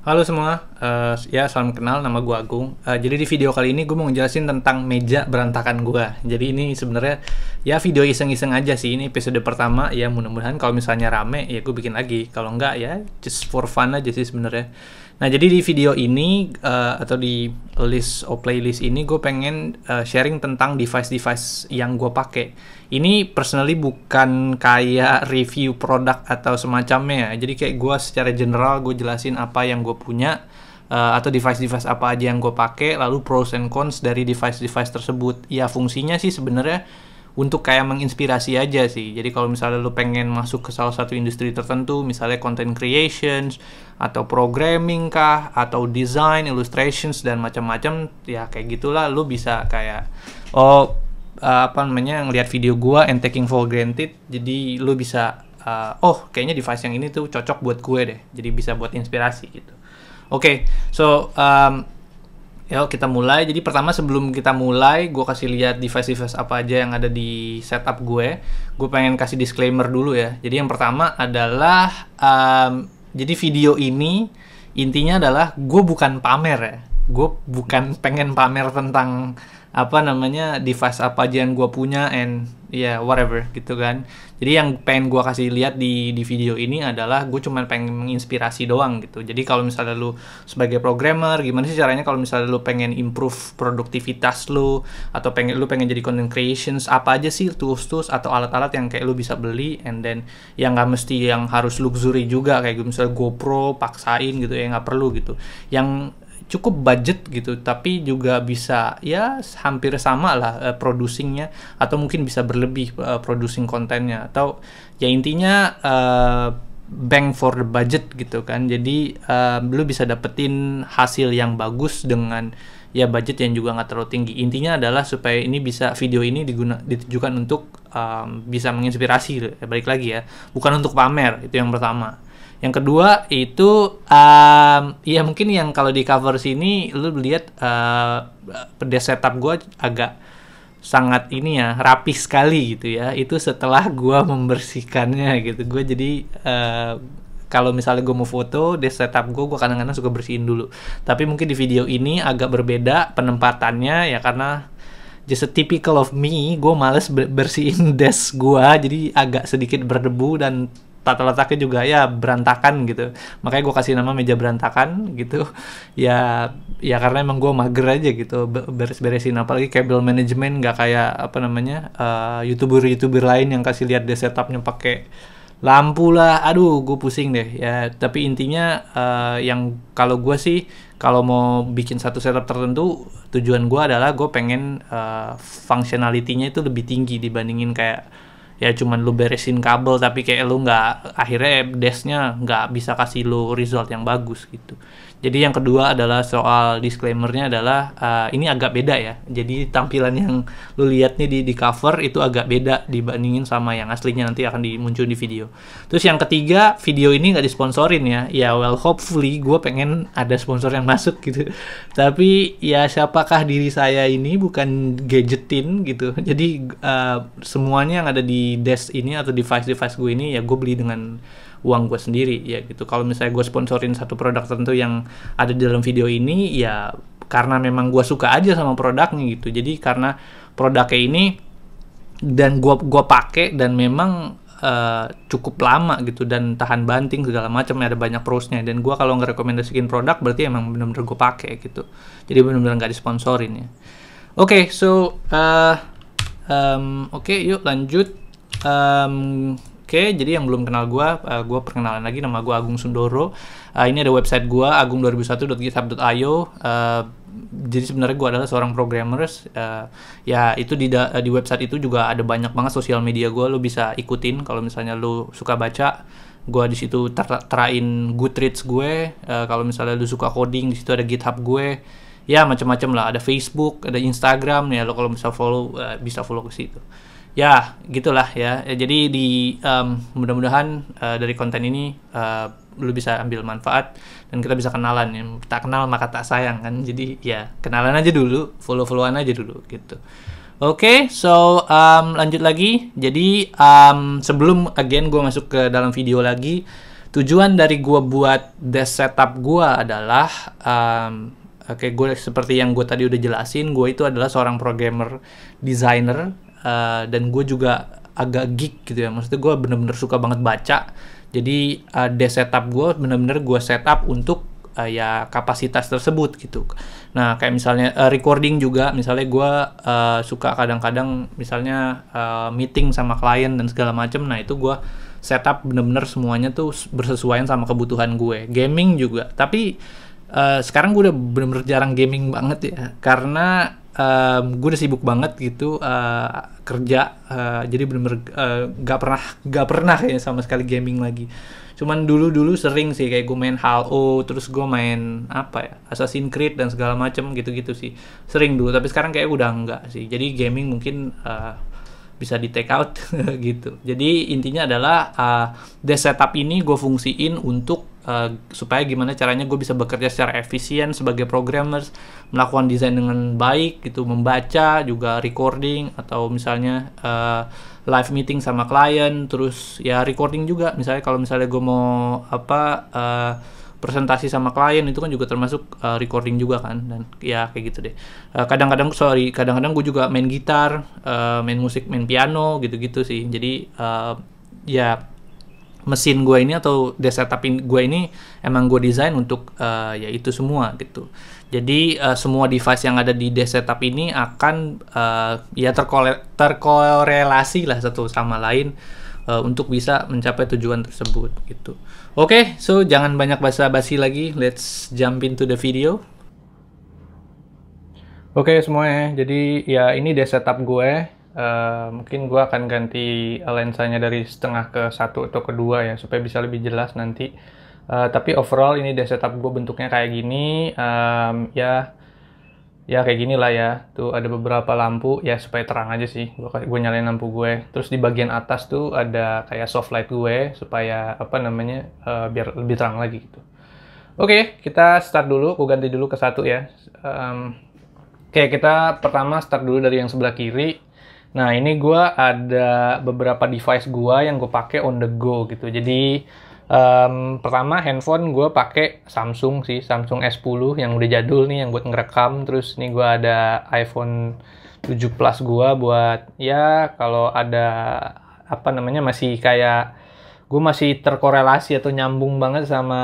Halo semua, uh, ya salam kenal, nama gue Agung. Uh, jadi di video kali ini gue mau ngejelasin tentang meja berantakan gue. Jadi ini sebenarnya ya video iseng-iseng aja sih, ini episode pertama. Ya mudah-mudahan kalau misalnya rame ya gue bikin lagi. Kalau enggak ya just for fun aja sih sebenarnya. Nah jadi di video ini uh, atau di list or playlist ini gue pengen uh, sharing tentang device-device yang gue pakai. Ini personally bukan kayak review produk atau semacamnya. ya Jadi kayak gue secara general gue jelasin apa yang gue punya uh, atau device-device apa aja yang gue pakai, lalu pros and cons dari device-device tersebut. Ya fungsinya sih sebenarnya untuk kayak menginspirasi aja sih. Jadi kalau misalnya lu pengen masuk ke salah satu industri tertentu, misalnya content creations atau programming kah atau design, illustrations dan macam-macam, ya kayak gitulah lu bisa kayak oh eh, apa namanya ngelihat video gua and taking for granted. Jadi lu bisa uh, oh kayaknya device yang ini tuh cocok buat gue deh. Jadi bisa buat inspirasi gitu. Oke, okay, so um, Ya kita mulai. Jadi pertama sebelum kita mulai, gue kasih lihat device-device apa aja yang ada di setup gue. Gue pengen kasih disclaimer dulu ya. Jadi yang pertama adalah, um, jadi video ini intinya adalah gue bukan pamer ya gue bukan pengen pamer tentang apa namanya device apa aja yang gue punya and ya yeah, whatever gitu kan jadi yang pengen gue kasih lihat di di video ini adalah gue cuman pengen menginspirasi doang gitu jadi kalau misalnya lu sebagai programmer gimana sih caranya kalau misalnya lu pengen improve produktivitas lu atau pengen lu pengen jadi content creations apa aja sih tools tools atau alat-alat yang kayak lu bisa beli and then yang nggak mesti yang harus luxury juga kayak misalnya GoPro paksain gitu ya nggak perlu gitu yang cukup budget gitu tapi juga bisa ya hampir sama lah uh, producingnya atau mungkin bisa berlebih uh, producing kontennya atau ya intinya uh, eh, bank for the budget gitu kan jadi uh, lu bisa dapetin hasil yang bagus dengan ya budget yang juga nggak terlalu tinggi intinya adalah supaya ini bisa video ini diguna ditujukan untuk um, bisa menginspirasi balik lagi ya bukan untuk pamer itu yang pertama yang kedua itu um, ya mungkin yang kalau di cover sini lu lihat uh, setup gua agak sangat ini ya rapi sekali gitu ya. Itu setelah gue membersihkannya gitu. Gue jadi uh, kalau misalnya gue mau foto, desk setup gue, gue kadang-kadang suka bersihin dulu. Tapi mungkin di video ini agak berbeda penempatannya ya karena just a typical of me, gue males bersihin desk gue, jadi agak sedikit berdebu dan tata letaknya juga ya berantakan gitu makanya gue kasih nama meja berantakan gitu ya ya karena emang gue mager aja gitu beres-beresin apalagi kabel manajemen nggak kayak apa namanya uh, eh, youtuber youtuber lain yang kasih lihat deh setupnya pakai lampu lah aduh gue pusing deh ya tapi intinya uh, yang kalau gue sih kalau mau bikin satu setup tertentu tujuan gue adalah gue pengen uh, functionality-nya itu lebih tinggi dibandingin kayak ya cuman lu beresin kabel tapi kayak lu nggak akhirnya desknya nggak bisa kasih lu result yang bagus gitu jadi yang kedua adalah soal disclaimernya adalah uh, ini agak beda ya. Jadi tampilan yang lu lihat nih di, di cover itu agak beda dibandingin sama yang aslinya nanti akan dimuncul di video. Terus yang ketiga video ini nggak disponsorin ya. Ya well hopefully gue pengen ada sponsor yang masuk gitu. Tapi ya siapakah diri saya ini bukan gadgetin gitu. Jadi uh, semuanya yang ada di desk ini atau device-device gue ini ya gue beli dengan uang gue sendiri ya gitu kalau misalnya gue sponsorin satu produk tertentu yang ada di dalam video ini ya karena memang gue suka aja sama produknya gitu jadi karena produknya ini dan gue gua pake dan memang uh, cukup lama gitu dan tahan banting segala macam ada banyak prosnya dan gue kalau nggak ngerekomendasikan produk berarti emang benar-benar gue pake gitu jadi benar-benar nggak disponsorin ya oke okay, so uh, um, oke okay, yuk lanjut um, Oke, jadi yang belum kenal gue, uh, gue perkenalan lagi nama gue Agung Sundoro. Uh, ini ada website gue agung2001.github.io. Uh, eh, jadi sebenarnya gue adalah seorang programmer. Uh, ya itu di da- di website itu juga ada banyak banget sosial media gue. Lo bisa ikutin kalau misalnya lo suka baca. Gue di situ ter- terain Goodreads gue. Uh, kalau misalnya lo suka coding di situ ada GitHub gue. Ya macam-macam lah. Ada Facebook, ada Instagram ya. Lo kalau bisa follow uh, bisa follow ke situ ya gitulah ya. Eh, jadi di um, mudah-mudahan uh, dari konten ini uh, lu bisa ambil manfaat dan kita bisa kenalan ya. tak kenal maka tak sayang kan jadi ya kenalan aja dulu follow followan aja dulu gitu oke okay, so um, lanjut lagi jadi um, sebelum again gue masuk ke dalam video lagi tujuan dari gue buat desk setup gue adalah um, Oke, okay, gue seperti yang gue tadi udah jelasin, gue itu adalah seorang programmer designer uh, dan gue juga agak geek gitu ya maksudnya gue bener-bener suka banget baca jadi uh, eh, de setup gue bener-bener gue setup untuk uh, ya kapasitas tersebut gitu. Nah kayak misalnya uh, recording juga, misalnya gue uh, suka kadang-kadang misalnya uh, meeting sama klien dan segala macem. Nah itu gue setup bener-bener semuanya tuh bersesuaian sama kebutuhan gue. Gaming juga, tapi uh, sekarang gue udah bener-bener jarang gaming banget ya, karena um, gue udah sibuk banget gitu uh, kerja uh, jadi bener nggak eh, uh, pernah nggak pernah ya sama sekali gaming lagi cuman dulu dulu sering sih kayak gue main Halo terus gue main apa ya Assassin's Creed dan segala macem gitu-gitu sih sering dulu tapi sekarang kayak udah enggak sih jadi gaming mungkin uh, bisa di take out gitu jadi intinya adalah uh, desk setup ini gue fungsiin untuk Eh, supaya gimana caranya gue bisa bekerja secara efisien sebagai programmer melakukan desain dengan baik gitu membaca juga recording atau misalnya uh, live meeting sama klien terus ya recording juga misalnya kalau misalnya gue mau apa uh, presentasi sama klien itu kan juga termasuk uh, recording juga kan dan ya kayak gitu deh kadang-kadang uh, sorry kadang-kadang gue juga main gitar uh, main musik main piano gitu-gitu sih jadi uh, ya mesin gue ini atau desa setup gue ini emang gue desain untuk uh, ya itu semua gitu. Jadi uh, semua device yang ada di desa setup ini akan uh, ya terkorelasi lah satu sama lain uh, untuk bisa mencapai tujuan tersebut gitu. Oke, okay, so jangan banyak basa-basi lagi. Let's jump into the video. Oke okay, semuanya, jadi ya ini desa setup gue Eh, mungkin gue akan ganti lensanya dari setengah ke satu atau kedua ya supaya bisa lebih jelas nanti uh, tapi overall ini deh setup gue bentuknya kayak gini um, ya ya kayak gini lah ya tuh ada beberapa lampu ya supaya terang aja sih gue gue nyalain lampu gue terus di bagian atas tuh ada kayak soft light gue supaya apa namanya uh, biar lebih terang lagi gitu oke okay, kita start dulu gue ganti dulu ke satu ya um, Oke, okay, kita pertama start dulu dari yang sebelah kiri Nah ini gue ada beberapa device gue yang gue pakai on the go gitu. Jadi um, pertama handphone gue pakai Samsung sih, Samsung S10 yang udah jadul nih yang buat ngerekam. Terus ini gue ada iPhone 7 Plus gue buat ya kalau ada apa namanya masih kayak gue masih terkorelasi atau nyambung banget sama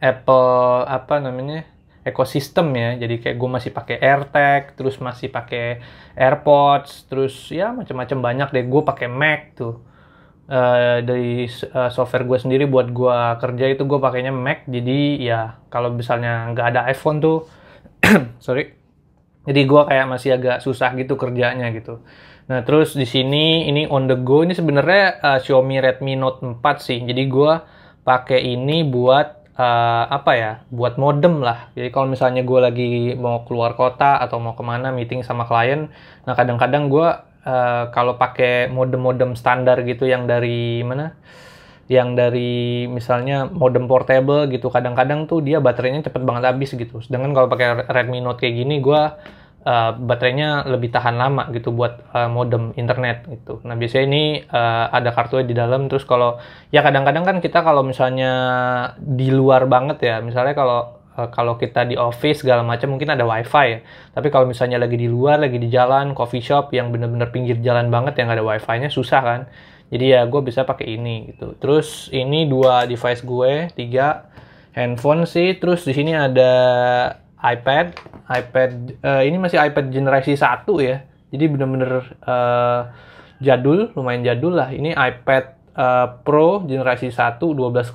Apple apa namanya ekosistem ya jadi kayak gue masih pakai AirTag terus masih pakai AirPods terus ya macam-macam banyak deh gue pakai Mac tuh uh, dari uh, software gue sendiri buat gue kerja itu gue pakainya Mac jadi ya kalau misalnya nggak ada iPhone tuh sorry jadi gue kayak masih agak susah gitu kerjanya gitu nah terus di sini ini on the go ini sebenarnya uh, Xiaomi Redmi Note 4 sih jadi gue pakai ini buat uh, apa ya buat modem lah jadi kalau misalnya gue lagi mau keluar kota atau mau kemana meeting sama klien nah kadang-kadang gue uh, kalau pakai modem-modem standar gitu yang dari mana yang dari misalnya modem portable gitu kadang-kadang tuh dia baterainya cepet banget habis gitu sedangkan kalau pakai Redmi Note kayak gini gue uh, baterainya lebih tahan lama gitu buat uh, modem internet gitu. Nah biasanya ini uh, ada kartunya di dalam terus kalau ya kadang-kadang kan kita kalau misalnya di luar banget ya misalnya kalau kalau kita di office segala macam mungkin ada wifi ya. Tapi kalau misalnya lagi di luar, lagi di jalan, coffee shop yang bener-bener pinggir jalan banget yang gak ada wifi-nya susah kan. Jadi ya gue bisa pakai ini gitu. Terus ini dua device gue, tiga handphone sih. Terus di sini ada iPad, iPad uh, ini masih iPad generasi 1 ya. Jadi bener-bener uh, jadul, lumayan jadul lah. Ini iPad uh, Pro generasi 1 12,9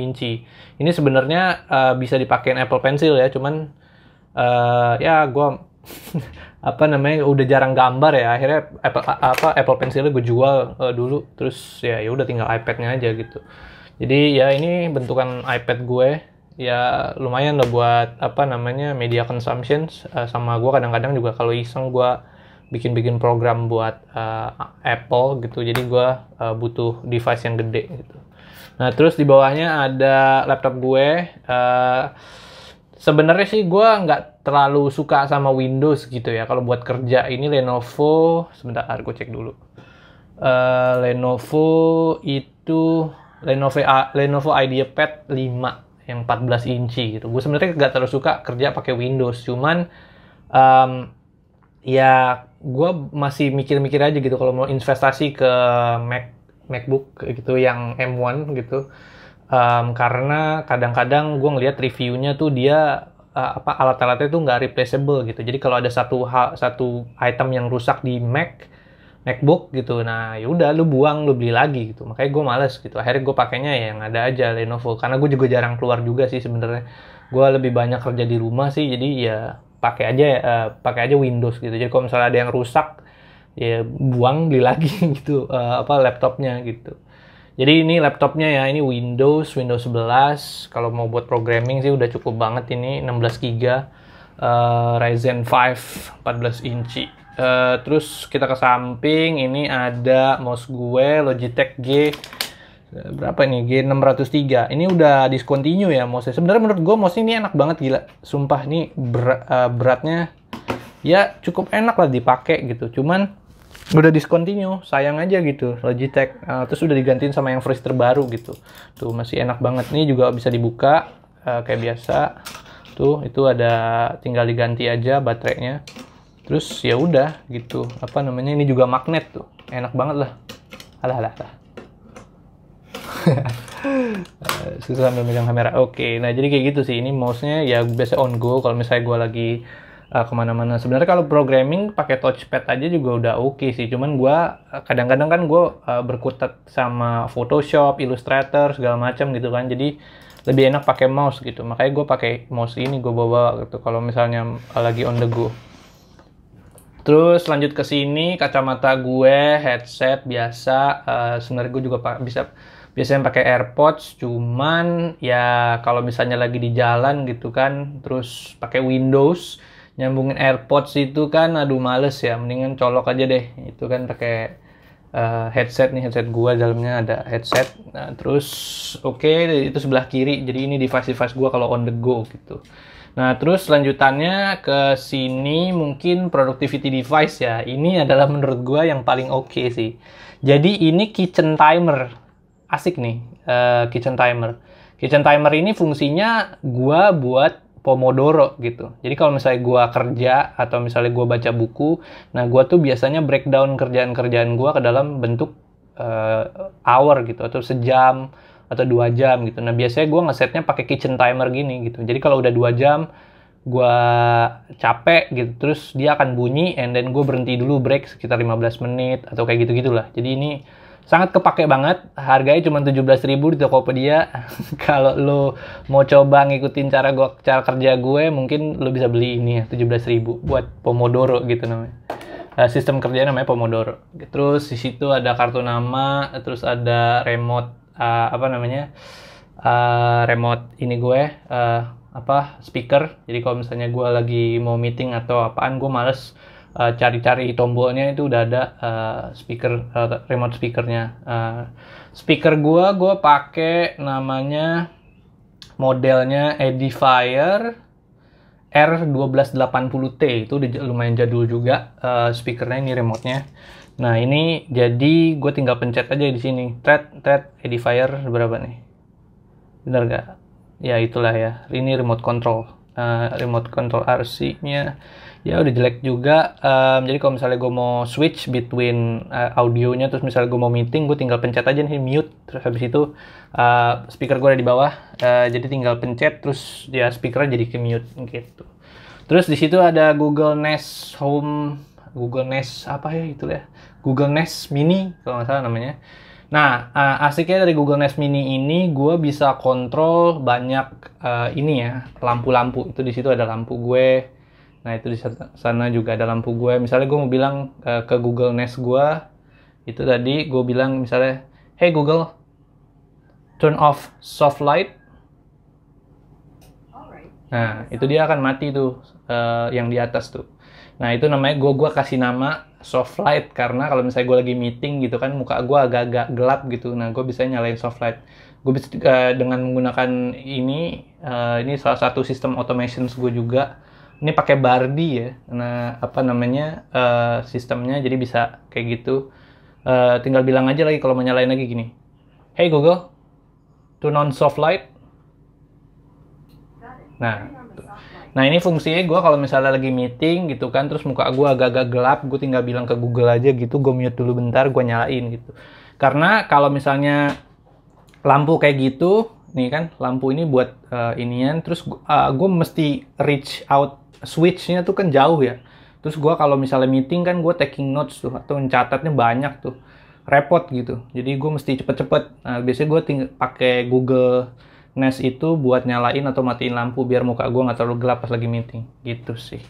inci. Ini sebenarnya uh, bisa dipakai Apple Pencil ya, cuman uh, ya gua apa namanya udah jarang gambar ya akhirnya Apple apa Apple Pencilnya gue jual uh, dulu terus ya ya udah tinggal iPadnya aja gitu jadi ya ini bentukan iPad gue ya lumayan lah buat apa namanya media consumption uh, sama gue kadang-kadang juga kalau iseng gue bikin-bikin program buat uh, Apple gitu jadi gue uh, butuh device yang gede gitu nah terus di bawahnya ada laptop gue uh, sebenarnya sih gue nggak terlalu suka sama Windows gitu ya kalau buat kerja ini Lenovo sebentar ah, gue cek dulu uh, Lenovo itu Lenovo Lenovo IdeaPad 5 yang 14 inci gitu. Gue sebenarnya nggak terlalu suka kerja pakai Windows, cuman um, ya gue masih mikir-mikir aja gitu kalau mau investasi ke Mac MacBook gitu yang M1 gitu. Um, karena kadang-kadang gue ngeliat reviewnya tuh dia uh, apa alat-alatnya tuh nggak replaceable gitu. Jadi kalau ada satu hal, satu item yang rusak di Mac, MacBook gitu nah yaudah lu buang lu beli lagi gitu makanya gue males gitu akhirnya gue pakainya ya yang ada aja Lenovo karena gue juga jarang keluar juga sih sebenarnya gue lebih banyak kerja di rumah sih jadi ya pakai aja uh, pakai aja Windows gitu jadi kalau misalnya ada yang rusak ya buang beli lagi gitu uh, apa laptopnya gitu jadi ini laptopnya ya ini Windows Windows 11 kalau mau buat programming sih udah cukup banget ini 16 GB uh, Ryzen 5 14 inci Uh, terus kita ke samping ini ada mouse gue Logitech G eh, berapa ini G603 ini udah discontinue ya mouse sebenarnya menurut gue mouse ini enak banget gila sumpah nih ber, uh, eh, beratnya ya cukup enak lah dipakai gitu cuman udah discontinue sayang aja gitu Logitech uh, terus udah digantiin sama yang freeze terbaru gitu tuh masih enak banget nih juga bisa dibuka uh, kayak biasa tuh itu ada tinggal diganti aja baterainya terus ya udah gitu apa namanya ini juga magnet tuh enak banget lah alah alah, alah. susah sambil megang kamera oke okay. nah jadi kayak gitu sih ini mouse-nya ya biasa on go kalau misalnya gue lagi uh, kemana-mana sebenarnya kalau programming pakai touchpad aja juga udah oke okay sih cuman gue eh, kadang-kadang kan gue uh, berkutat sama Photoshop, Illustrator segala macam gitu kan jadi lebih enak pakai mouse gitu makanya gue pakai mouse ini gue bawa gitu kalau misalnya eh, lagi on the go Terus lanjut ke sini kacamata gue, headset biasa. Uh, Sebenarnya gue juga bisa biasanya pakai AirPods, cuman ya kalau misalnya lagi di jalan gitu kan, terus pakai Windows nyambungin AirPods itu kan, aduh males ya, mendingan colok aja deh. Itu kan pakai uh, headset nih headset gue dalamnya ada headset nah, terus oke okay, itu sebelah kiri jadi ini device device gue kalau on the go gitu Nah, terus lanjutannya ke sini mungkin productivity device ya. Ini adalah menurut gue yang paling oke okay sih. Jadi ini kitchen timer. Asik nih, uh, kitchen timer. Kitchen timer ini fungsinya gue buat pomodoro gitu. Jadi kalau misalnya gue kerja atau misalnya gue baca buku, nah gue tuh biasanya breakdown kerjaan-kerjaan gue ke dalam bentuk uh, hour gitu atau sejam atau dua jam gitu. Nah biasanya gue ngesetnya pakai kitchen timer gini gitu. Jadi kalau udah dua jam gue capek gitu, terus dia akan bunyi, and then gue berhenti dulu break sekitar 15 menit atau kayak gitu gitulah. Jadi ini sangat kepake banget. Harganya cuma tujuh belas ribu di Tokopedia. Kalau lo mau coba ngikutin cara gua cara kerja gue, mungkin lo bisa beli ini ya ribu buat Pomodoro gitu namanya. Nah, sistem kerjanya namanya Pomodoro. Terus di situ ada kartu nama, terus ada remote uh, apa namanya uh, remote ini gue uh, apa speaker jadi kalau misalnya gue lagi mau meeting atau apaan gue males cari cari-cari tombolnya itu udah ada uh, speaker uh, remote speakernya uh, speaker gue gue pakai namanya modelnya Edifier R1280T itu lumayan jadul juga uh, speakernya ini remote-nya Nah ini jadi gue tinggal pencet aja di sini thread thread edifier berapa nih? Bener gak? Ya itulah ya. Ini remote control. Uh, remote control RC-nya ya udah jelek juga. Um, jadi kalau misalnya gue mau switch between uh, audionya, terus misalnya gue mau meeting, gue tinggal pencet aja nih mute. Terus habis itu uh, speaker gue ada di bawah, uh, jadi tinggal pencet, terus ya speaker jadi ke mute gitu. Terus di situ ada Google Nest Home, Google Nest apa ya itu ya? Google Nest Mini kalau nggak salah namanya. Nah, uh, asiknya dari Google Nest Mini ini, gue bisa kontrol banyak uh, ini ya, lampu-lampu. Itu di situ ada lampu gue. Nah, itu di sana juga ada lampu gue. Misalnya gue mau bilang uh, ke Google Nest gue, itu tadi gue bilang misalnya, Hey Google, turn off soft light. Nah, itu dia akan mati tuh, uh, yang di atas tuh. Nah, itu namanya gue gua kasih nama soft light karena kalau misalnya gue lagi meeting gitu kan muka gue agak-agak gelap gitu nah gue bisa nyalain soft light gue bisa uh, dengan menggunakan ini uh, ini salah satu sistem automation gue juga ini pakai Bardi ya nah apa namanya uh, sistemnya jadi bisa kayak gitu uh, tinggal bilang aja lagi kalau mau nyalain lagi gini hey Google turn on soft light nah tuh. Nah ini fungsinya gue kalau misalnya lagi meeting gitu kan, terus muka gue agak-agak gelap, gue tinggal bilang ke Google aja gitu, gue mute dulu bentar, gue nyalain gitu. Karena kalau misalnya lampu kayak gitu, nih kan lampu ini buat uh, inian, terus uh, eh, gue mesti reach out switchnya tuh kan jauh ya. Terus gue kalau misalnya meeting kan gue taking notes tuh atau mencatatnya banyak tuh, repot gitu. Jadi gue mesti cepet-cepet. Nah biasanya gue pakai Google nest itu buat nyalain atau matiin lampu biar muka gue nggak terlalu gelap pas lagi meeting gitu sih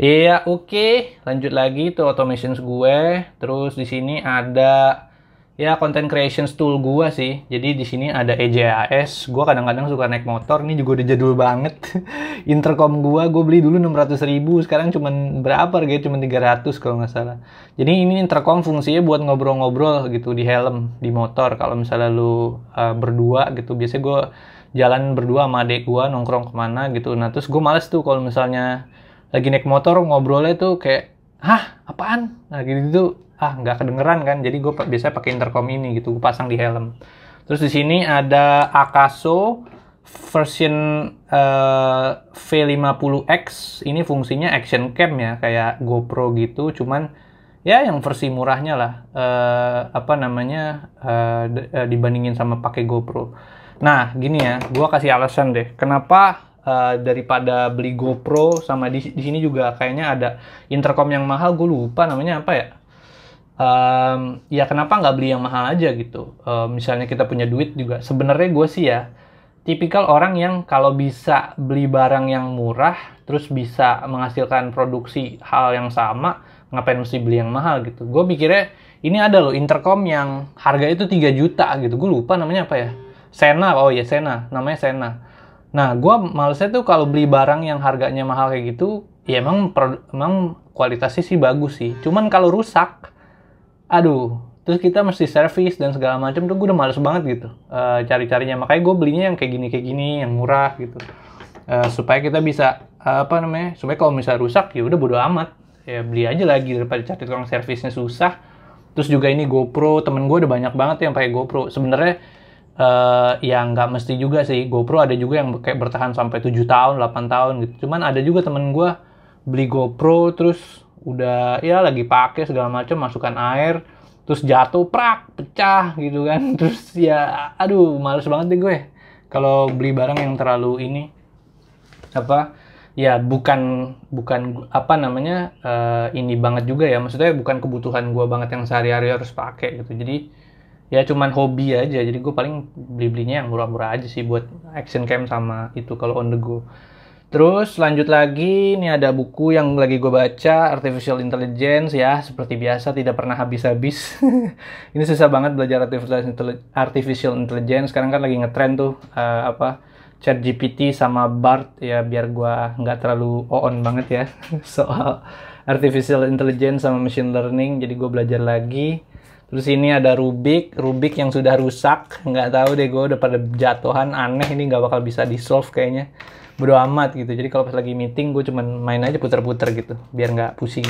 iya oke okay. lanjut lagi tuh automations gue terus di sini ada ya content creation tool gua sih. Jadi di sini ada EJAS, gua kadang-kadang suka naik motor, ini juga udah jadul banget. Intercom gua gue beli dulu 600 ribu, sekarang cuma berapa gitu? cuman 300 kalau nggak salah. Jadi ini intercom fungsinya buat ngobrol-ngobrol gitu di helm, di motor kalau misalnya lu uh, berdua gitu. Biasanya gua jalan berdua sama adik gua nongkrong kemana gitu. Nah, terus gue males tuh kalau misalnya lagi naik motor ngobrolnya tuh kayak hah apaan nah gitu tuh ah nggak kedengeran kan jadi gue biasanya pakai intercom ini gitu gue pasang di helm terus di sini ada Akaso version uh, V50X ini fungsinya action cam ya kayak GoPro gitu cuman ya yang versi murahnya lah uh, apa namanya uh, dibandingin sama pakai GoPro nah gini ya gue kasih alasan deh kenapa Uh, daripada beli GoPro sama di, di sini juga kayaknya ada intercom yang mahal gue lupa namanya apa ya um, ya kenapa nggak beli yang mahal aja gitu um, misalnya kita punya duit juga sebenarnya gue sih ya tipikal orang yang kalau bisa beli barang yang murah terus bisa menghasilkan produksi hal yang sama ngapain mesti beli yang mahal gitu gue pikirnya ini ada loh intercom yang harga itu 3 juta gitu gue lupa namanya apa ya Sena oh ya Sena namanya Sena nah gue malesnya tuh kalau beli barang yang harganya mahal kayak gitu ya emang emang kualitasnya sih bagus sih cuman kalau rusak aduh terus kita mesti servis dan segala macam tuh gue udah males banget gitu uh, cari-carinya makanya gue belinya yang kayak gini kayak gini yang murah gitu uh, supaya kita bisa uh, apa namanya supaya kalau misalnya rusak ya udah bodo amat ya beli aja lagi daripada cari tukang servisnya susah terus juga ini GoPro temen gue udah banyak banget yang pakai GoPro sebenarnya uh, yang nggak mesti juga sih GoPro ada juga yang kayak bertahan sampai 7 tahun 8 tahun gitu cuman ada juga temen gue beli GoPro terus udah ya lagi pakai segala macam masukkan air terus jatuh prak pecah gitu kan terus ya aduh males banget deh gue kalau beli barang yang terlalu ini apa ya bukan bukan apa namanya uh, ini banget juga ya maksudnya bukan kebutuhan gue banget yang sehari-hari harus pakai gitu jadi ya cuman hobi aja jadi gue paling beli belinya yang murah-murah aja sih buat action cam sama itu kalau on the go Terus lanjut lagi, ini ada buku yang lagi gue baca, Artificial Intelligence ya, seperti biasa tidak pernah habis-habis. ini susah banget belajar Artificial Intelligence, sekarang kan lagi ngetrend tuh, uh, apa, chat GPT sama BART ya, biar gue nggak terlalu on banget ya, soal Artificial Intelligence sama Machine Learning, jadi gue belajar lagi. Terus ini ada Rubik, Rubik yang sudah rusak. Nggak tahu deh gue udah pada jatuhan, aneh ini nggak bakal bisa di solve kayaknya. Bodo amat gitu. Jadi kalau pas lagi meeting gue cuman main aja puter-puter gitu, biar nggak pusing.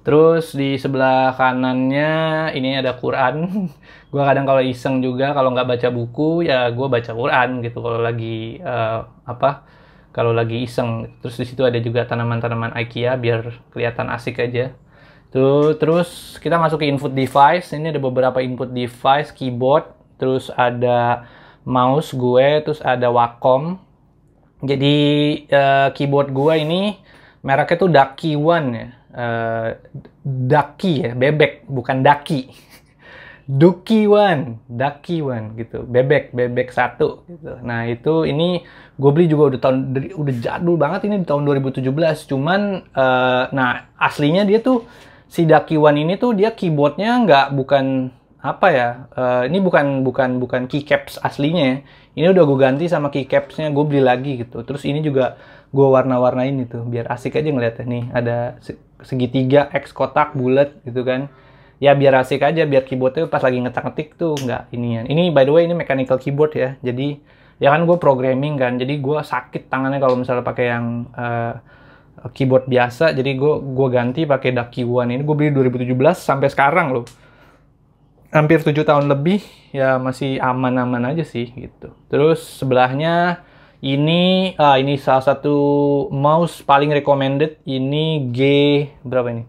Terus di sebelah kanannya ini ada Quran. gue kadang kalau iseng juga kalau nggak baca buku ya gue baca Quran gitu kalau lagi uh, apa kalau lagi iseng. Terus di situ ada juga tanaman-tanaman IKEA biar kelihatan asik aja terus kita masuk ke input device. Ini ada beberapa input device, keyboard, terus ada mouse gue, terus ada Wacom. Jadi uh, keyboard gue ini mereknya tuh ducky One ya. Uh, Ducky ya, bebek, bukan ducky ducky One, ducky One gitu, bebek, bebek satu gitu. Nah itu ini gue beli juga udah tahun udah jadul banget ini di tahun 2017. Cuman, uh, nah aslinya dia tuh si One ini tuh dia keyboardnya nggak bukan apa ya uh, ini bukan bukan bukan keycaps aslinya ya. ini udah gue ganti sama keycapsnya gue beli lagi gitu terus ini juga gue warna-warnain itu biar asik aja ngeliatnya nih ada segitiga X kotak bulat gitu kan ya biar asik aja biar keyboardnya pas lagi ngetik-ngetik tuh nggak ini ya ini by the way ini mechanical keyboard ya jadi ya kan gue programming kan jadi gue sakit tangannya kalau misalnya pakai yang uh, keyboard biasa jadi gue gua ganti pakai Ducky One ini gue beli 2017 sampai sekarang loh hampir tujuh tahun lebih ya masih aman-aman aja sih gitu terus sebelahnya ini ah, ini salah satu mouse paling recommended ini G berapa ini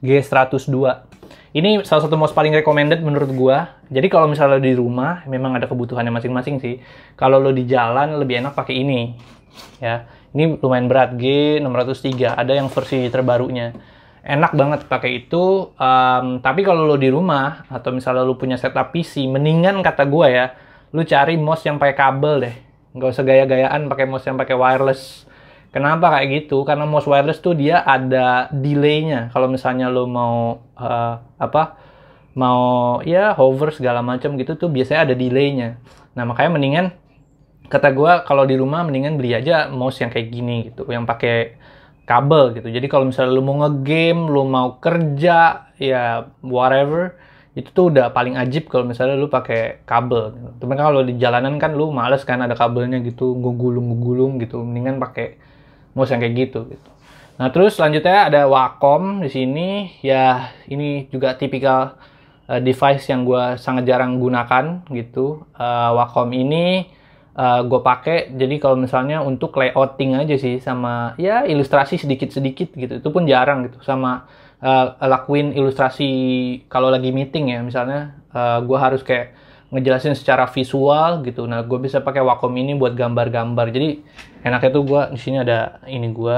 G102 ini salah satu mouse paling recommended menurut gua. Jadi kalau misalnya di rumah memang ada kebutuhannya masing-masing sih. Kalau lo di jalan lebih enak pakai ini. Ya. Ini lumayan berat G603, ada yang versi terbarunya. Enak banget pakai itu. Um, tapi kalau lo di rumah atau misalnya lo punya setup PC, mendingan kata gue ya, lo cari mouse yang pakai kabel deh. nggak usah gaya-gayaan pakai mouse yang pakai wireless. Kenapa kayak gitu? Karena mouse wireless tuh dia ada delaynya Kalau misalnya lo mau uh, apa? mau ya hover segala macam gitu tuh biasanya ada delaynya Nah, makanya mendingan kata gue kalau di rumah mendingan beli aja mouse yang kayak gini gitu yang pakai kabel gitu jadi kalau misalnya lu mau ngegame lu mau kerja ya whatever itu tuh udah paling ajib kalau misalnya lu pakai kabel gitu. tapi kan kalau di jalanan kan lu males kan ada kabelnya gitu gugulung gulung gitu mendingan pakai mouse yang kayak gitu gitu nah terus selanjutnya ada Wacom di sini ya ini juga tipikal uh, device yang gue sangat jarang gunakan gitu uh, Wacom ini uh, eh, gue pakai jadi kalau misalnya untuk layouting aja sih sama ya ilustrasi sedikit-sedikit gitu itu pun jarang gitu sama uh, lakuin ilustrasi kalau lagi meeting ya misalnya uh, eh, gue harus kayak ngejelasin secara visual gitu nah gue bisa pakai Wacom ini buat gambar-gambar jadi enaknya tuh gue di sini ada ini gue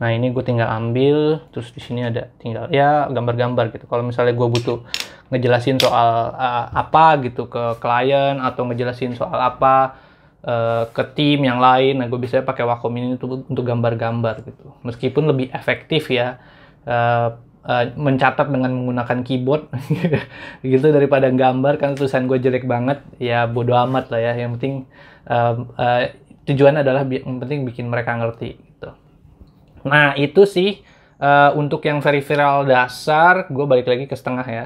nah ini gue tinggal ambil terus di sini ada tinggal ya gambar-gambar gitu kalau misalnya gue butuh ngejelasin soal uh, apa gitu ke klien atau ngejelasin soal apa uh, ke tim yang lain. Nah, gue biasanya pakai Wacom ini untuk untuk gambar-gambar gitu. Meskipun lebih efektif ya uh, uh, mencatat dengan menggunakan keyboard gitu daripada gambar kan tulisan gue jelek banget. Ya bodo amat lah ya. Yang penting uh, uh, tujuan adalah yang penting bikin mereka ngerti gitu. Nah, itu sih Uh, untuk yang very viral dasar, gue balik lagi ke setengah ya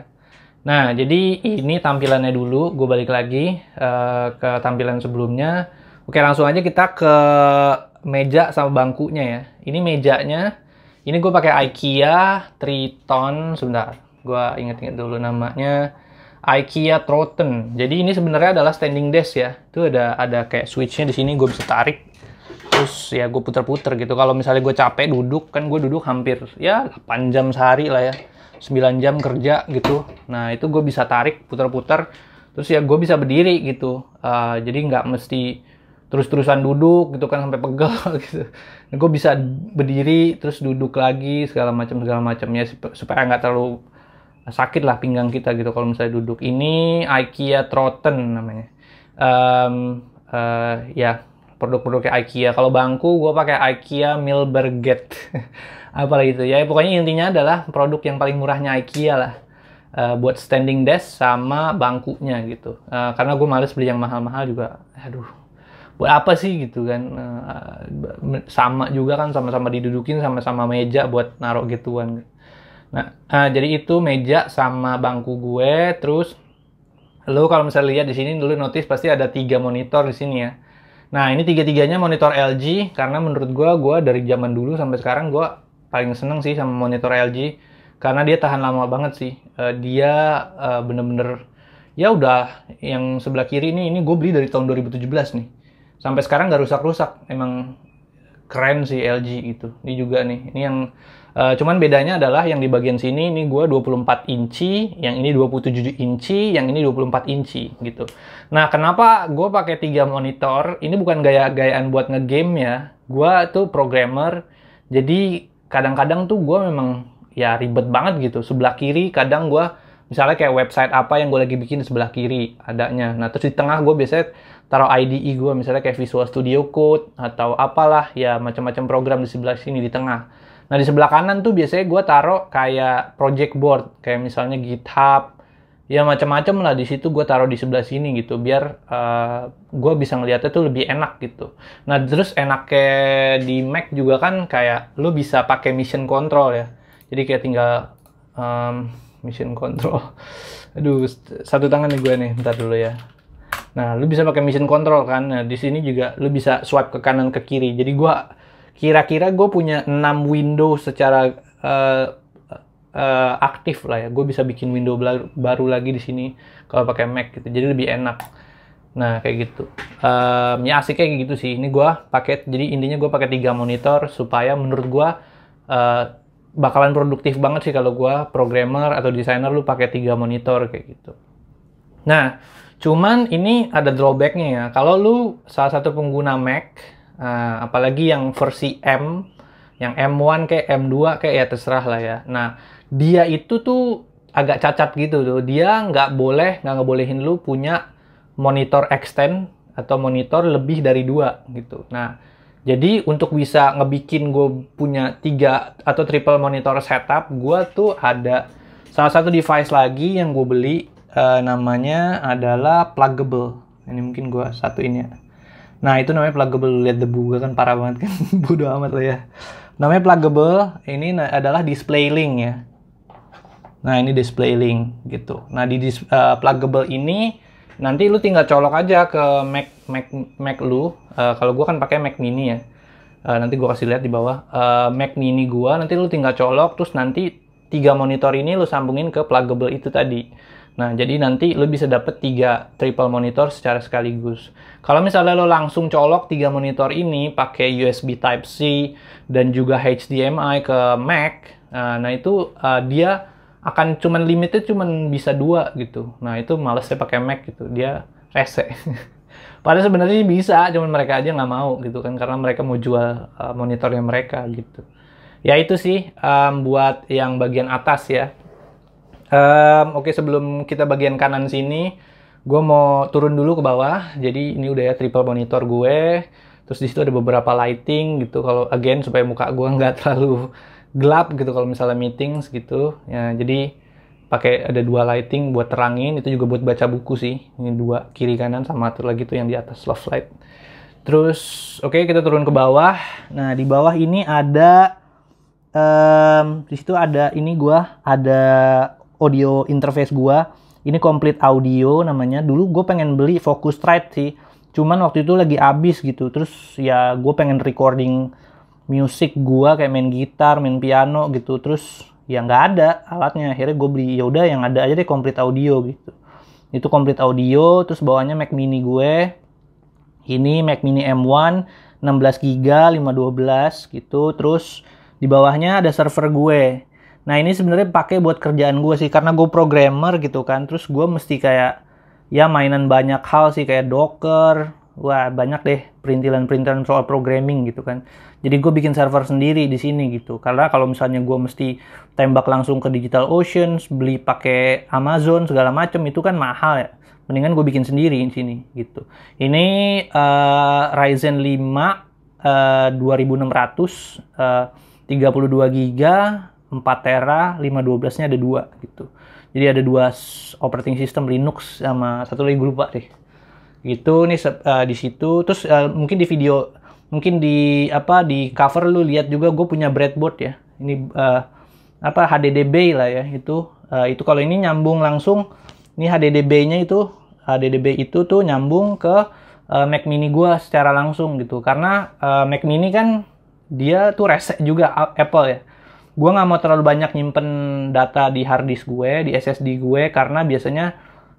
Nah, jadi ini tampilannya dulu. Gue balik lagi uh, ke tampilan sebelumnya. Oke, langsung aja kita ke meja sama bangkunya ya. Ini mejanya. Ini gue pakai IKEA Triton. Sebentar, gue inget-inget dulu namanya. IKEA Triton. Jadi ini sebenarnya adalah standing desk ya. Itu ada ada kayak switchnya di sini. Gue bisa tarik. Terus ya gue puter-puter gitu. Kalau misalnya gue capek duduk, kan gue duduk hampir ya 8 jam sehari lah ya 9 jam kerja gitu nah itu gue bisa tarik putar-putar terus ya gue bisa berdiri gitu uh, jadi nggak mesti terus-terusan duduk gitu kan sampai pegel gitu nah, gue bisa berdiri terus duduk lagi segala macam segala macamnya supaya nggak terlalu sakit lah pinggang kita gitu kalau misalnya duduk ini IKEA Trotten namanya um, uh, ya produk-produknya IKEA kalau bangku gue pakai IKEA Milberget apalagi itu ya pokoknya intinya adalah produk yang paling murahnya IKEA lah uh, buat standing desk sama bangkunya gitu uh, karena gue males beli yang mahal-mahal juga aduh buat apa sih gitu kan uh, sama juga kan sama-sama didudukin sama-sama meja buat naruh gituan nah uh, jadi itu meja sama bangku gue terus lo kalau misalnya lihat di sini dulu notice pasti ada tiga monitor di sini ya Nah, ini tiga-tiganya monitor LG karena menurut gue, gue dari zaman dulu sampai sekarang gue paling seneng sih sama monitor LG karena dia tahan lama banget sih. Uh, dia bener eh, bener-bener ya udah yang sebelah kiri ini ini gue beli dari tahun 2017 nih. Sampai sekarang nggak rusak-rusak. Emang keren sih LG itu. Ini juga nih. Ini yang uh, cuman bedanya adalah yang di bagian sini ini gue 24 inci, yang ini 27 inci, yang ini 24 inci gitu. Nah, kenapa gue pakai tiga monitor? Ini bukan gaya-gayaan buat ngegame ya. Gue tuh programmer. Jadi kadang-kadang tuh gue memang ya ribet banget gitu sebelah kiri kadang gue misalnya kayak website apa yang gue lagi bikin di sebelah kiri adanya nah terus di tengah gue biasanya taruh IDE gue misalnya kayak Visual Studio Code atau apalah ya macam-macam program di sebelah sini di tengah nah di sebelah kanan tuh biasanya gue taruh kayak project board kayak misalnya GitHub ya macam-macam lah di situ gue taruh di sebelah sini gitu biar uh, eh, gue bisa ngelihatnya tuh lebih enak gitu nah terus enaknya di Mac juga kan kayak lo bisa pakai mission control ya jadi kayak tinggal um, mission control aduh satu tangan nih gue nih ntar dulu ya nah lo bisa pakai mission control kan nah, di sini juga lo bisa swipe ke kanan ke kiri jadi gue kira-kira gue punya 6 window secara uh, uh, aktif lah ya. Gue bisa bikin window baru lagi di sini kalau pakai Mac gitu. Jadi lebih enak. Nah kayak gitu. Um, ya asik kayak gitu sih. Ini gue pakai. Jadi intinya gue pakai tiga monitor supaya menurut gue uh, bakalan produktif banget sih kalau gue programmer atau desainer lu pakai tiga monitor kayak gitu. Nah cuman ini ada drawbacknya ya. Kalau lu salah satu pengguna Mac, uh, apalagi yang versi M, yang M1 kayak M2 kayak ya terserah lah ya. Nah dia itu tuh agak cacat gitu tuh. Dia nggak boleh, nggak ngebolehin lu punya monitor extend atau monitor lebih dari dua gitu. Nah, jadi untuk bisa ngebikin gue punya tiga atau triple monitor setup, gue tuh ada salah satu device lagi yang gue beli uh, namanya adalah pluggable. Ini mungkin gue satu ini ya. Nah itu namanya pluggable. Lihat debu gue kan parah banget kan, bodoh amat lah ya. Namanya pluggable. Ini adalah display link ya. Nah, ini display link gitu. Nah, di uh, pluggable ini nanti lu tinggal colok aja ke Mac Mac Mac lu. Uh, kalau gua kan pakai Mac mini ya. Uh, nanti gua kasih lihat di bawah uh, Mac mini gua nanti lu tinggal colok terus nanti tiga monitor ini lu sambungin ke pluggable itu tadi. Nah, jadi nanti lu bisa dapet tiga triple monitor secara sekaligus. Kalau misalnya lu langsung colok tiga monitor ini pakai USB Type C dan juga HDMI ke Mac, uh, nah itu uh, dia akan cuman limitnya cuman bisa dua gitu nah itu males saya pakai Mac gitu dia rese padahal sebenarnya bisa cuman mereka aja nggak mau gitu kan karena mereka mau jual uh, monitornya mereka gitu ya itu sih um, buat yang bagian atas ya um, oke okay, sebelum kita bagian kanan sini gue mau turun dulu ke bawah jadi ini udah ya triple monitor gue terus di situ ada beberapa lighting gitu kalau again supaya muka gue nggak terlalu gelap gitu kalau misalnya meeting gitu ya jadi pakai ada dua lighting buat terangin itu juga buat baca buku sih ini dua kiri kanan sama satu lagi tuh yang di atas love light terus oke okay, kita turun ke bawah nah di bawah ini ada um, di situ ada ini gua ada audio interface gua ini complete audio namanya dulu gue pengen beli Focusrite sih cuman waktu itu lagi abis gitu terus ya gue pengen recording musik gua kayak main gitar main piano gitu terus ya nggak ada alatnya akhirnya gue beli yaudah yang ada aja deh komplit audio gitu itu komplit audio terus bawahnya Mac Mini gue ini Mac Mini M1 16 GB 512 gitu terus di bawahnya ada server gue nah ini sebenarnya pakai buat kerjaan gue sih karena gue programmer gitu kan terus gue mesti kayak ya mainan banyak hal sih kayak Docker wah banyak deh perintilan-perintilan soal programming gitu kan. Jadi gue bikin server sendiri di sini gitu. Karena kalau misalnya gue mesti tembak langsung ke Digital Ocean, beli pakai Amazon segala macam itu kan mahal ya. Mendingan gue bikin sendiri di sini gitu. Ini uh, Ryzen 5 uh, 2600 uh, 32 GB, 4 tera 512 nya ada dua gitu jadi ada dua operating system Linux sama satu lagi gue lupa deh gitu nih uh, di situ terus uh, mungkin di video mungkin di apa di cover lu lihat juga gue punya breadboard ya ini uh, apa HDDB lah ya itu uh, itu kalau ini nyambung langsung ini HDDB-nya itu HDDB itu tuh nyambung ke uh, Mac Mini gue secara langsung gitu karena uh, Mac Mini kan dia tuh reset juga Apple ya gue nggak mau terlalu banyak nyimpen data di hard disk gue di SSD gue karena biasanya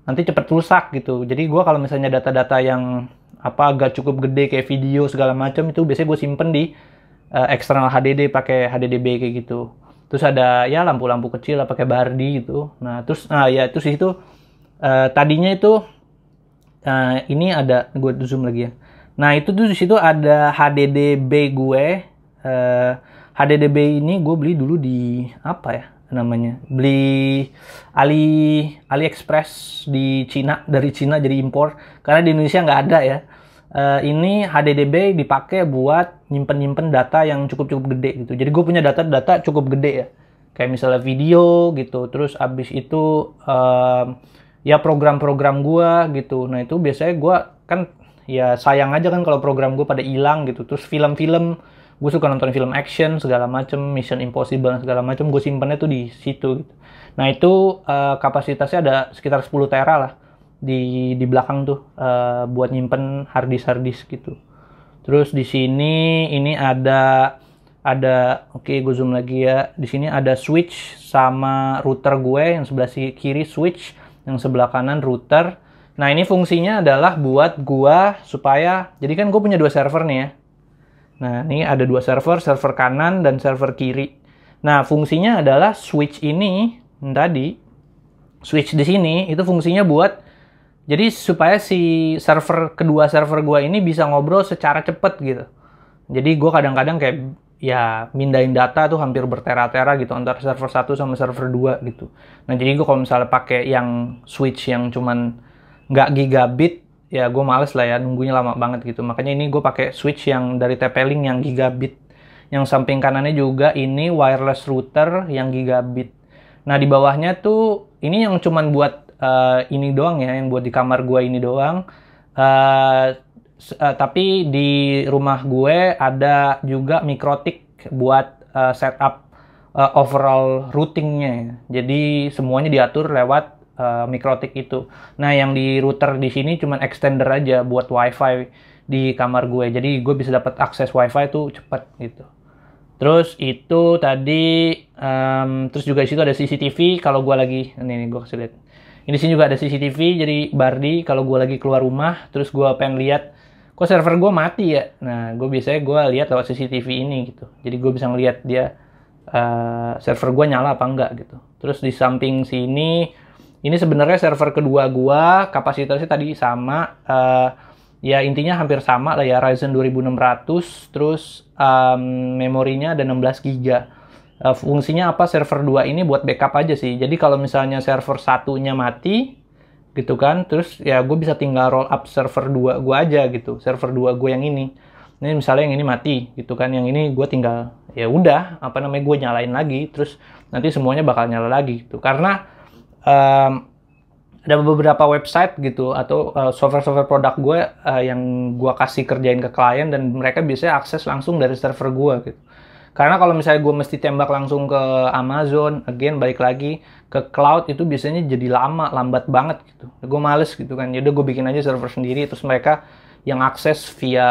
nanti cepet rusak gitu. Jadi gue kalau misalnya data-data yang apa agak cukup gede kayak video segala macam itu biasanya gue simpen di uh, eksternal HDD pakai HDDB kayak gitu. Terus ada ya lampu-lampu kecil lah pakai Bardi gitu. Nah terus nah ya terus itu uh, tadinya itu uh, ini ada gue zoom lagi ya. Nah itu tuh di situ ada HDDB gue. Uh, HDDB ini gue beli dulu di apa ya? namanya beli Ali AliExpress di Cina dari Cina jadi impor karena di Indonesia nggak ada ya e, ini HDDB dipakai buat nyimpen nyimpen data yang cukup cukup gede gitu jadi gue punya data-data cukup gede ya kayak misalnya video gitu terus abis itu e, ya program-program gue gitu nah itu biasanya gue kan ya sayang aja kan kalau program gue pada hilang gitu terus film-film gue suka nonton film action segala macem Mission Impossible segala macem gue simpennya tuh di situ gitu nah itu uh, kapasitasnya ada sekitar 10 tera lah di di belakang tuh uh, buat nyimpen hard disk hard disk gitu terus di sini ini ada ada oke okay, gue zoom lagi ya di sini ada switch sama router gue yang sebelah kiri switch yang sebelah kanan router nah ini fungsinya adalah buat gue supaya jadi kan gue punya dua server nih ya Nah, ini ada dua server, server kanan dan server kiri. Nah, fungsinya adalah switch ini tadi switch di sini itu fungsinya buat jadi supaya si server kedua server gua ini bisa ngobrol secara cepet gitu. Jadi gua kadang-kadang kayak ya mindahin data tuh hampir bertera-tera gitu antara server satu sama server 2 gitu. Nah, jadi gua kalau misalnya pakai yang switch yang cuman nggak gigabit ya gue males lah ya nunggunya lama banget gitu makanya ini gue pakai switch yang dari TP-Link yang gigabit yang samping kanannya juga ini wireless router yang gigabit nah di bawahnya tuh ini yang cuman buat uh, ini doang ya yang buat di kamar gue ini doang uh, uh, tapi di rumah gue ada juga mikrotik buat uh, setup uh, overall routingnya jadi semuanya diatur lewat uh, mikrotik itu. Nah, yang di router di sini cuma extender aja buat WiFi di kamar gue. Jadi gue bisa dapat akses WiFi tuh cepat gitu. Terus itu tadi um, terus juga di situ ada CCTV kalau gue lagi ini, ini gue kasih lihat. Ini sini juga ada CCTV jadi Bardi kalau gue lagi keluar rumah terus gue pengen lihat kok server gue mati ya. Nah, gue biasanya gue lihat lewat CCTV ini gitu. Jadi gue bisa ngelihat dia uh, server gue nyala apa enggak gitu. Terus di samping sini ini sebenarnya server kedua gua, kapasitasnya tadi sama. Uh, ya intinya hampir sama lah ya, Ryzen 2600, terus um, memorinya ada 16 GB. Uh, fungsinya apa server 2 ini buat backup aja sih. Jadi kalau misalnya server satunya mati, gitu kan, terus ya gue bisa tinggal roll up server 2 gua aja gitu, server 2 gue yang ini ini misalnya yang ini mati gitu kan yang ini gue tinggal ya udah apa namanya gue nyalain lagi terus nanti semuanya bakal nyala lagi gitu karena um, ada beberapa website gitu atau uh, software-software produk gue uh, yang gue kasih kerjain ke klien dan mereka bisa akses langsung dari server gue gitu. Karena kalau misalnya gue mesti tembak langsung ke Amazon, again balik lagi ke cloud itu biasanya jadi lama, lambat banget gitu. Gue males gitu kan. Yaudah gue bikin aja server sendiri, terus mereka yang akses via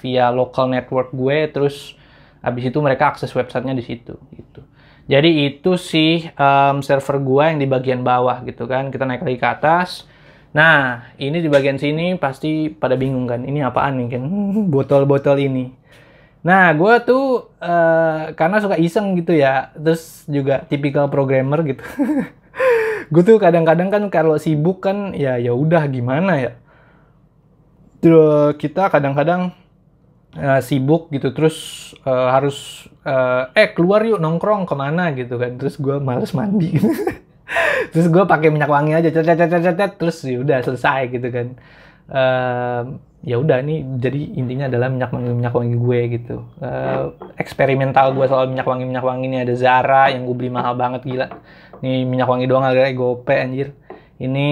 via local network gue, terus abis itu mereka akses websitenya di situ gitu. Jadi itu sih um, server gua yang di bagian bawah gitu kan. Kita naik lagi ke atas. Nah, ini di bagian sini pasti pada bingung kan. Ini apaan nih kan? Botol-botol ini. Nah, gua tuh uh, karena suka iseng gitu ya. Terus juga tipikal programmer gitu. gue tuh kadang-kadang kan kalau sibuk kan ya ya udah gimana ya. Terus kita kadang-kadang uh, sibuk gitu terus uh, harus uh, eh keluar yuk nongkrong kemana gitu kan terus gue males mandi gitu. terus gue pakai minyak wangi aja cet cet cet cet terus ya udah selesai gitu kan uh, ya udah nih jadi intinya adalah minyak wangi minyak wangi gue gitu uh, eksperimental gue soal minyak wangi minyak wangi ini ada Zara yang gue beli mahal banget gila ini minyak wangi doang agak gope anjir ini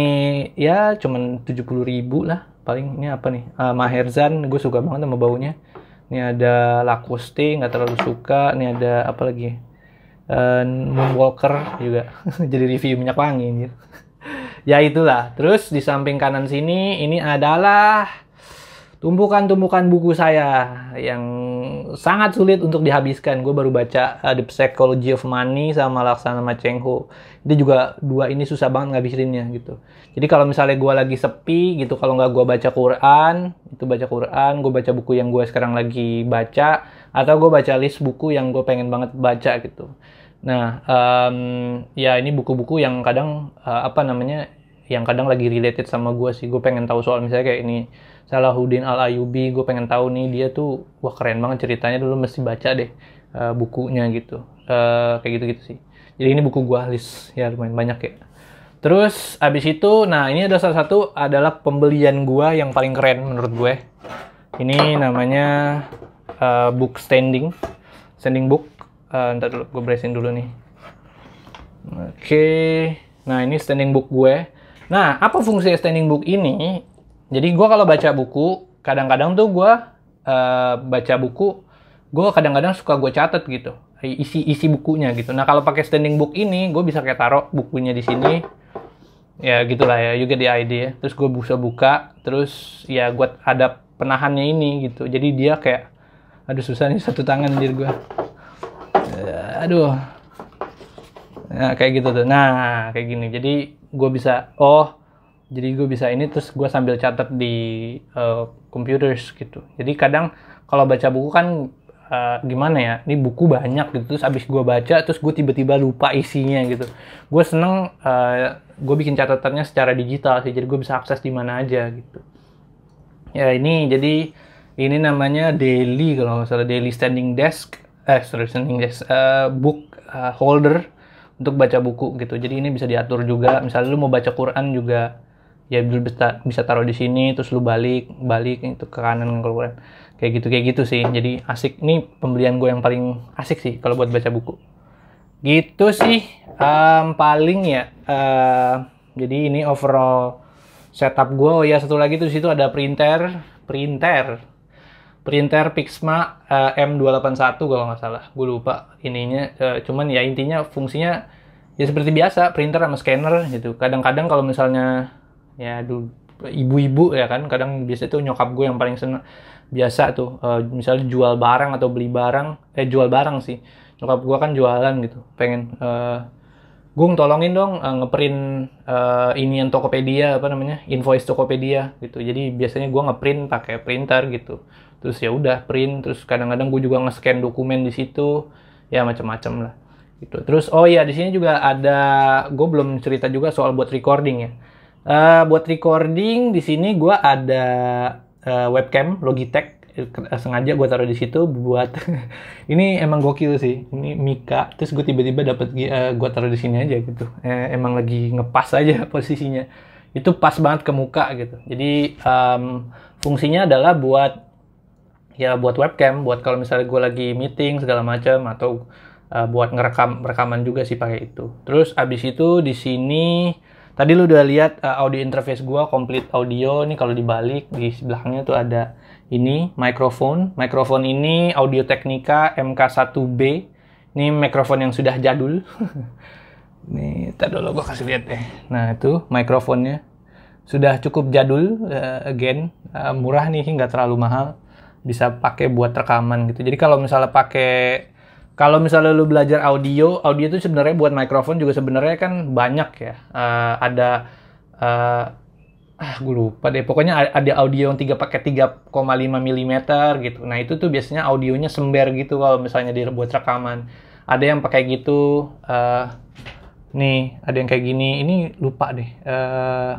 ya cuman tujuh puluh ribu lah paling ini apa nih uh, Maherzan gue suka banget sama baunya ini ada Lacoste nggak terlalu suka. Ini ada apa lagi? Eh, Moonwalker juga. Jadi review minyak wangi gitu. ya itulah. Terus di samping kanan sini ini adalah tumpukan-tumpukan buku saya yang sangat sulit untuk dihabiskan. Gue baru baca eh, The Psychology of Money sama Laksana Macengho. Itu juga dua ini susah banget ngabisinnya gitu. Jadi kalau misalnya gue lagi sepi gitu, kalau nggak gue baca Quran, itu baca Quran, gue baca buku yang gue sekarang lagi baca, atau gue baca list buku yang gue pengen banget baca gitu. Nah, um, ya ini buku-buku yang kadang uh, apa namanya, yang kadang lagi related sama gue sih. Gue pengen tahu soal misalnya kayak ini Salahuddin Al Ayubi, gue pengen tahu nih dia tuh wah keren banget ceritanya dulu mesti baca deh uh, bukunya gitu, uh, kayak gitu-gitu sih. Jadi ini buku gue list ya lumayan banyak ya. Terus abis itu, nah ini adalah salah satu adalah pembelian gua yang paling keren menurut gue. Ini namanya uh, book standing, standing book. Uh, ntar dulu, gue beresin dulu nih. Oke, okay. nah ini standing book gue. Nah, apa fungsi standing book ini? Jadi gue kalau baca buku, kadang-kadang tuh gue uh, baca buku, gue kadang-kadang suka gue catet gitu isi isi bukunya gitu. Nah kalau pakai standing book ini, gue bisa kayak taruh bukunya di sini ya gitulah ya juga get the idea terus gue bisa buka terus ya gue ada penahannya ini gitu jadi dia kayak aduh susah nih satu tangan anjir gue eh, aduh nah kayak gitu tuh nah kayak gini jadi gue bisa oh jadi gue bisa ini terus gue sambil catat di uh, computers gitu jadi kadang kalau baca buku kan Eh, gimana ya ini buku banyak gitu terus abis gue baca terus gue tiba-tiba lupa isinya gitu gue seneng uh, eh, gue bikin catatannya secara digital sih jadi gue bisa akses di mana aja gitu ya ini jadi ini namanya daily kalau nggak salah daily standing desk eh sorry standing desk uh, book uh, holder untuk baca buku gitu jadi ini bisa diatur juga misalnya lu mau baca Quran juga ya bisa bisa taruh di sini terus lu balik balik itu ke kanan keluar kayak gitu kayak gitu sih jadi asik ini pembelian gue yang paling asik sih kalau buat baca buku gitu sih um, paling ya uh, jadi ini overall setup gue oh ya satu lagi tuh situ ada printer printer printer Pixma uh, eh, M281 kalau nggak salah gue lupa ininya uh, cuman ya intinya fungsinya ya seperti biasa printer sama scanner gitu kadang-kadang kalau misalnya ya ibu-ibu ya kan kadang biasa tuh nyokap gue yang paling seneng biasa tuh uh, misalnya jual barang atau beli barang eh jual barang sih nyokap gue kan jualan gitu pengen uh, Gung tolongin dong uh, ngeprint ini yang Tokopedia apa namanya invoice Tokopedia gitu jadi biasanya gue ngeprint pakai printer gitu terus ya udah print terus kadang-kadang gue juga nge-scan dokumen di situ ya macam-macam lah gitu terus oh ya di sini juga ada gue belum cerita juga soal buat recording ya Uh, buat recording di sini gue ada uh, webcam Logitech sengaja gue taruh di situ buat ini emang gokil sih ini Mika terus gue tiba-tiba dapat uh, eh, gue taruh di sini aja gitu eh, emang lagi ngepas aja posisinya itu pas banget ke muka gitu jadi um, fungsinya adalah buat ya buat webcam buat kalau misalnya gue lagi meeting segala macam atau uh, buat ngerekam rekaman juga sih pakai itu terus abis itu di sini Tadi lu udah lihat uh, audio interface gua complete audio ini kalau dibalik di sebelahnya tuh ada ini microphone. Microphone ini Audio Technica MK1B. Ini microphone yang sudah jadul. nih, tadi dulu gua kasih lihat deh. Nah, itu mikrofonnya sudah cukup jadul uh, again uh, murah nih nggak terlalu mahal bisa pakai buat rekaman gitu jadi kalau misalnya pakai kalau misalnya lu belajar audio, audio itu sebenarnya buat mikrofon juga sebenarnya kan banyak ya. Uh, ada uh, ah gue lupa deh. Pokoknya ada audio yang tiga pakai 3,5 mm gitu. Nah, itu tuh biasanya audionya sember gitu kalau misalnya dibuat rekaman. Ada yang pakai gitu uh, nih, ada yang kayak gini. Ini lupa deh. Uh,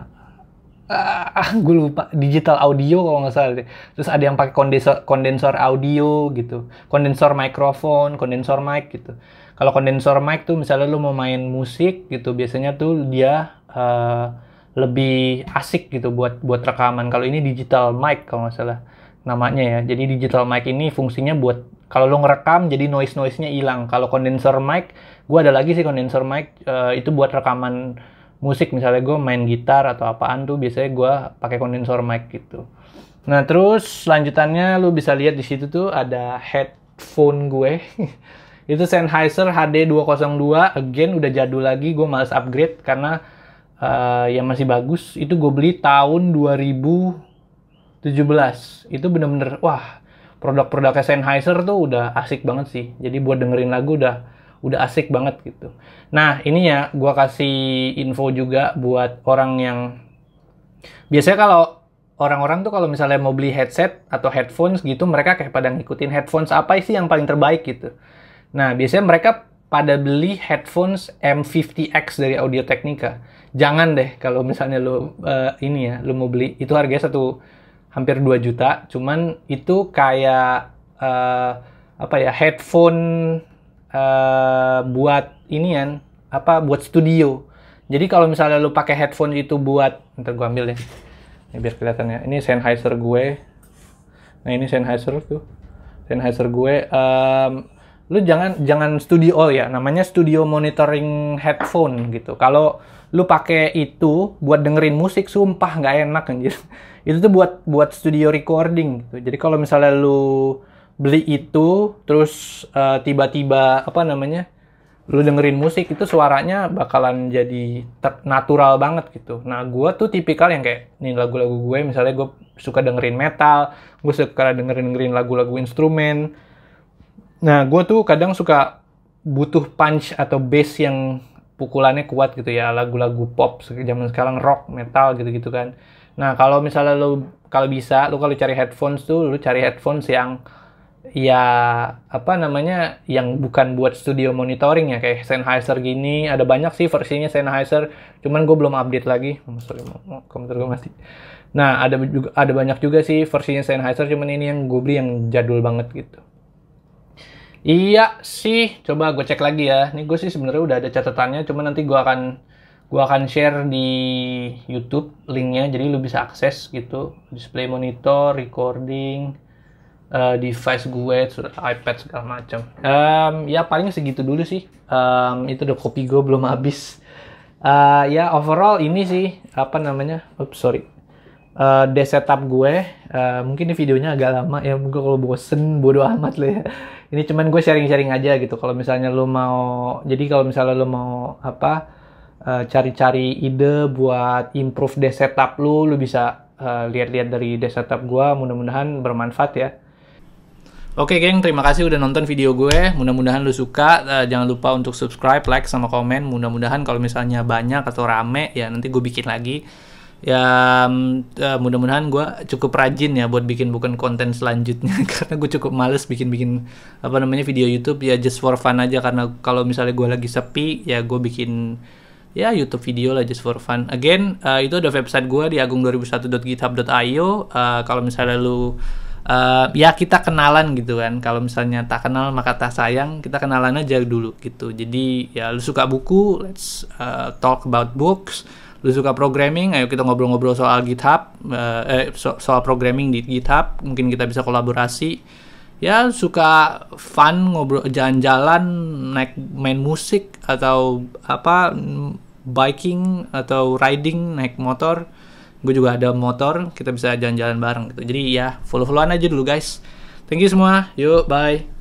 ah, ah gue lupa digital audio kalau nggak salah deh. terus ada yang pakai kondensor kondensor audio gitu kondensor mikrofon kondensor mic gitu kalau kondensor mic tuh misalnya lu mau main musik gitu biasanya tuh dia uh, lebih asik gitu buat buat rekaman kalau ini digital mic kalau nggak salah namanya ya jadi digital mic ini fungsinya buat kalau lo ngerekam jadi noise noise nya hilang kalau kondensor mic gue ada lagi sih kondensor mic uh, itu buat rekaman musik misalnya gue main gitar atau apaan tuh biasanya gue pakai kondensor mic gitu nah terus lanjutannya lu bisa lihat di situ tuh ada headphone gue itu Sennheiser HD 202 again udah jadul lagi gue males upgrade karena uh, ya masih bagus itu gue beli tahun 2017 itu bener-bener wah produk-produknya Sennheiser tuh udah asik banget sih jadi buat dengerin lagu udah udah asik banget gitu. Nah, ini ya gua kasih info juga buat orang yang biasanya kalau orang-orang tuh kalau misalnya mau beli headset atau headphones gitu mereka kayak pada ngikutin headphones apa sih yang paling terbaik gitu. Nah, biasanya mereka pada beli headphones M50X dari Audio Technica. Jangan deh kalau misalnya lo uh, eh, ini ya, lo mau beli itu harganya satu hampir 2 juta, cuman itu kayak uh, apa ya, headphone uh, buat ya, apa buat studio. Jadi kalau misalnya lu pakai headphone itu buat ntar gua ambil ya. Ini biar kelihatannya. Ini Sennheiser gue. Nah, ini Sennheiser tuh. Sennheiser gue um, lu jangan jangan studio ya, namanya studio monitoring headphone gitu. Kalau lu pakai itu buat dengerin musik sumpah nggak enak anjir. Itu tuh buat buat studio recording gitu. Jadi kalau misalnya lu beli itu terus eh, tiba-tiba uh, apa namanya lu dengerin musik itu suaranya bakalan jadi natural banget gitu. Nah gue tuh tipikal yang kayak nih lagu-lagu gue misalnya gue suka dengerin metal, gue suka dengerin dengerin lagu-lagu instrumen. Nah gue tuh kadang suka butuh punch atau bass yang pukulannya kuat gitu ya lagu-lagu pop zaman sekarang rock metal gitu-gitu kan. Nah kalau misalnya lu kalau bisa lu kalau cari headphones tuh lu cari headphones yang ya apa namanya yang bukan buat studio monitoring ya kayak Sennheiser gini ada banyak sih versinya Sennheiser cuman gue belum update lagi oh, sorry komputer gue masih nah ada juga ada banyak juga sih versinya Sennheiser cuman ini yang gue beli yang jadul banget gitu iya sih coba gue cek lagi ya ini gue sih sebenarnya udah ada catatannya cuman nanti gue akan gue akan share di YouTube linknya jadi lu bisa akses gitu display monitor recording uh, device gue, iPad segala macam. Um, ya paling segitu dulu sih. Um, itu udah kopi gue belum habis. Uh, ya overall ini sih apa namanya? Oops, sorry. Uh, setup gue, uh, mungkin di videonya agak lama ya, Mungkin kalau bosen bodo amat lah ya. Ini cuman gue sharing-sharing aja gitu. Kalau misalnya lo mau, jadi kalau misalnya lo mau apa, cari cari-cari ide buat improve desk setup lo, lo bisa uh, lihat-lihat dari desk setup gue. Mudah-mudahan bermanfaat ya. Oke geng, terima kasih udah nonton video gue. Mudah-mudahan lu suka. Uh, jangan lupa untuk subscribe, like, sama komen. Mudah-mudahan kalau misalnya banyak atau rame, ya nanti gue bikin lagi. Ya, uh, mudah-mudahan gue cukup rajin ya buat bikin bukan konten selanjutnya. karena gue cukup males bikin-bikin, apa namanya, video YouTube. Ya just for fun aja. Karena kalau misalnya gue lagi sepi, ya gue bikin ya YouTube video lah just for fun. Again, uh, itu ada website gue di agung2001.github.io. Uh, kalau misalnya lu uh, ya kita kenalan gitu kan kalau misalnya tak kenal maka tak sayang kita kenalan aja dulu gitu jadi ya lu suka buku let's uh, talk about books lu suka programming ayo kita ngobrol-ngobrol soal GitHub uh, eh so soal programming di GitHub mungkin kita bisa kolaborasi ya suka fun ngobrol jalan-jalan naik main musik atau apa biking atau riding naik motor gue juga ada motor kita bisa jalan-jalan bareng gitu jadi ya follow followan aja dulu guys thank you semua yuk bye